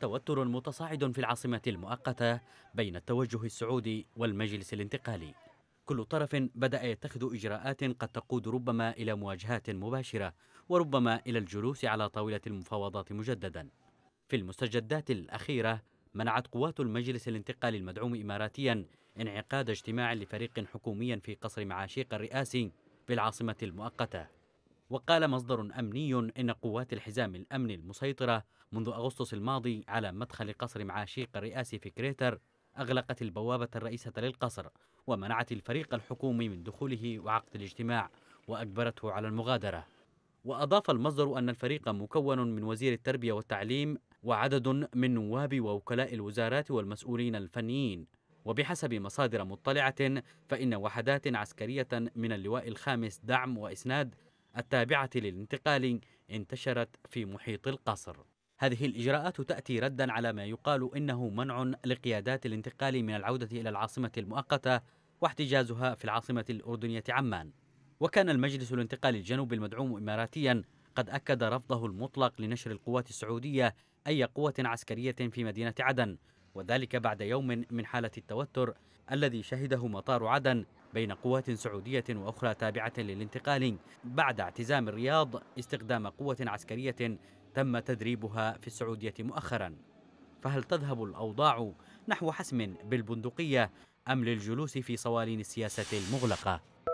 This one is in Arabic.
توتر متصاعد في العاصمة المؤقتة بين التوجه السعودي والمجلس الانتقالي كل طرف بدأ يتخذ إجراءات قد تقود ربما إلى مواجهات مباشرة وربما إلى الجلوس على طاولة المفاوضات مجددا في المستجدات الأخيرة منعت قوات المجلس الانتقالي المدعوم إماراتيا انعقاد اجتماع لفريق حكومي في قصر معاشيق الرئاسي بالعاصمة المؤقتة وقال مصدر أمني إن قوات الحزام الأمني المسيطرة منذ أغسطس الماضي على مدخل قصر معاشيق الرئاسي في كريتر أغلقت البوابة الرئيسة للقصر ومنعت الفريق الحكومي من دخوله وعقد الاجتماع وأجبرته على المغادرة وأضاف المصدر أن الفريق مكون من وزير التربية والتعليم وعدد من نواب ووكلاء الوزارات والمسؤولين الفنيين وبحسب مصادر مطلعة فإن وحدات عسكرية من اللواء الخامس دعم وإسناد التابعة للانتقال انتشرت في محيط القصر هذه الإجراءات تأتي ردا على ما يقال إنه منع لقيادات الانتقال من العودة إلى العاصمة المؤقتة واحتجازها في العاصمة الأردنية عمان وكان المجلس الانتقالي الجنوبي المدعوم إماراتيا قد أكد رفضه المطلق لنشر القوات السعودية أي قوة عسكرية في مدينة عدن وذلك بعد يوم من حالة التوتر الذي شهده مطار عدن بين قوات سعودية وأخرى تابعة للانتقال بعد اعتزام الرياض استخدام قوة عسكرية تم تدريبها في السعودية مؤخرا فهل تذهب الأوضاع نحو حسم بالبندقية أم للجلوس في صوالين السياسة المغلقة؟